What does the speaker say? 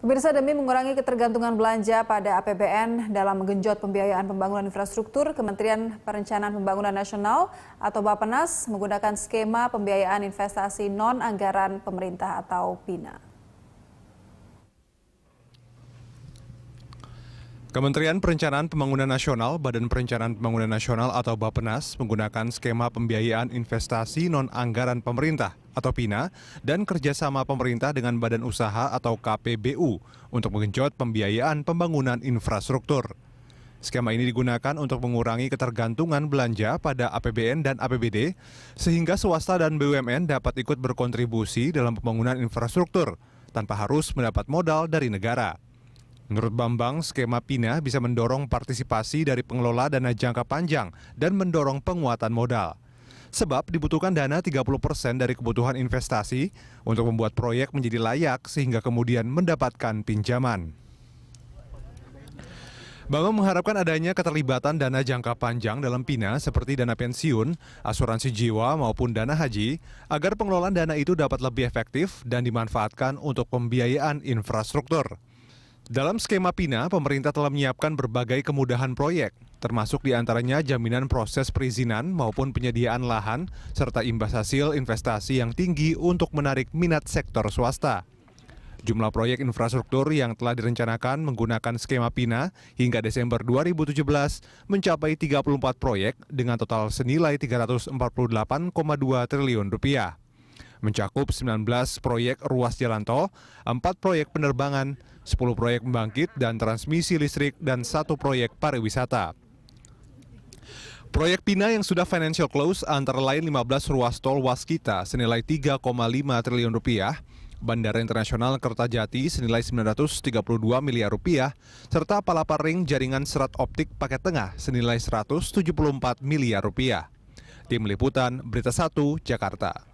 Pemirsa demi mengurangi ketergantungan belanja pada APBN dalam menggenjot pembiayaan pembangunan infrastruktur, Kementerian Perencanaan Pembangunan Nasional atau Bappenas menggunakan skema pembiayaan investasi non anggaran pemerintah atau PINA. Kementerian Perencanaan Pembangunan Nasional, Badan Perencanaan Pembangunan Nasional atau Bapenas menggunakan skema pembiayaan investasi non-anggaran pemerintah atau PINA dan kerjasama pemerintah dengan Badan Usaha atau KPBU untuk mengenjot pembiayaan pembangunan infrastruktur. Skema ini digunakan untuk mengurangi ketergantungan belanja pada APBN dan APBD, sehingga swasta dan BUMN dapat ikut berkontribusi dalam pembangunan infrastruktur tanpa harus mendapat modal dari negara. Menurut Bambang, skema PINA bisa mendorong partisipasi dari pengelola dana jangka panjang dan mendorong penguatan modal. Sebab dibutuhkan dana 30% dari kebutuhan investasi untuk membuat proyek menjadi layak sehingga kemudian mendapatkan pinjaman. Bambang mengharapkan adanya keterlibatan dana jangka panjang dalam PINA seperti dana pensiun, asuransi jiwa maupun dana haji agar pengelolaan dana itu dapat lebih efektif dan dimanfaatkan untuk pembiayaan infrastruktur. Dalam skema PINA, pemerintah telah menyiapkan berbagai kemudahan proyek, termasuk diantaranya jaminan proses perizinan maupun penyediaan lahan, serta imbas hasil investasi yang tinggi untuk menarik minat sektor swasta. Jumlah proyek infrastruktur yang telah direncanakan menggunakan skema PINA hingga Desember 2017 mencapai 34 proyek dengan total senilai 348,2 triliun rupiah mencakup 19 proyek ruas jalan tol, 4 proyek penerbangan, 10 proyek pembangkit dan transmisi listrik, dan satu proyek pariwisata. Proyek Pina yang sudah financial close antara lain 15 ruas tol waskita senilai 3,5 triliun rupiah, Bandara Internasional Kertajati senilai 932 miliar rupiah, serta Palapa Ring jaringan serat optik paket tengah senilai 174 miliar rupiah. Tim Liputan, Berita 1, Jakarta.